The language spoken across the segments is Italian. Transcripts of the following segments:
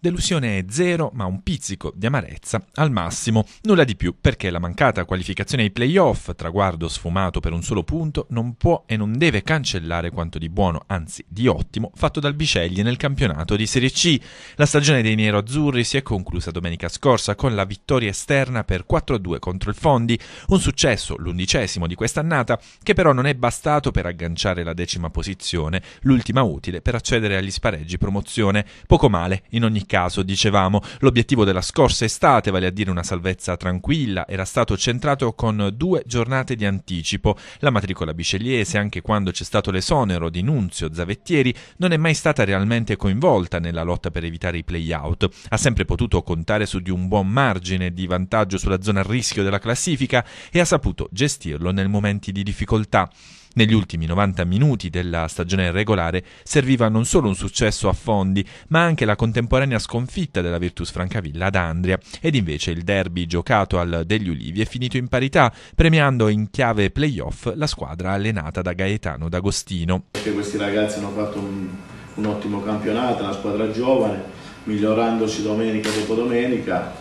Delusione zero, ma un pizzico di amarezza al massimo, nulla di più, perché la mancata qualificazione ai playoff, traguardo sfumato per un solo punto, non può e non deve cancellare quanto di buono, anzi di ottimo, fatto dal Biceglie nel campionato di Serie C. La stagione dei nero-azzurri si è conclusa domenica scorsa con la vittoria esterna per 4-2 contro il Fondi, un successo, l'undicesimo di quest'annata, che però non è bastato per agganciare la decima posizione, l'ultima utile per accedere agli spareggi promozione. Poco male, in ogni caso, dicevamo, l'obiettivo della scorsa estate, vale a dire una salvezza tranquilla, era stato centrato con due giornate di anticipo. La matricola bicelliese, anche quando c'è stato l'esonero di Nunzio Zavettieri, non è mai stata realmente coinvolta nella lotta per evitare i play-out. Ha sempre potuto contare su di un buon margine di vantaggio sulla zona a rischio della classifica e ha saputo gestirlo nel momenti di difficoltà. Negli ultimi 90 minuti della stagione regolare serviva non solo un successo a fondi, ma anche la contemporanea sconfitta della Virtus Francavilla ad Andria, ed invece il derby giocato al degli Ulivi è finito in parità, premiando in chiave playoff la squadra allenata da Gaetano D'Agostino. Perché Questi ragazzi hanno fatto un, un ottimo campionato, una squadra giovane, migliorandosi domenica dopo domenica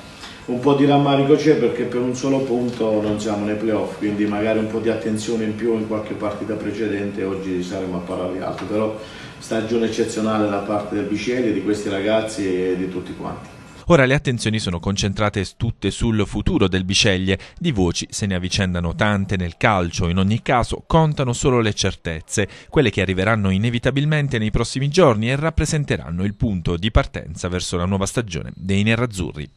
un po' di rammarico c'è perché per un solo punto non siamo nei playoff, quindi magari un po' di attenzione in più in qualche partita precedente oggi saremo a parlare di altro, però stagione eccezionale da parte del Biceli, di questi ragazzi e di tutti quanti. Ora le attenzioni sono concentrate tutte sul futuro del Biceglie, di voci se ne avvicendano tante nel calcio, in ogni caso contano solo le certezze, quelle che arriveranno inevitabilmente nei prossimi giorni e rappresenteranno il punto di partenza verso la nuova stagione dei Nerazzurri.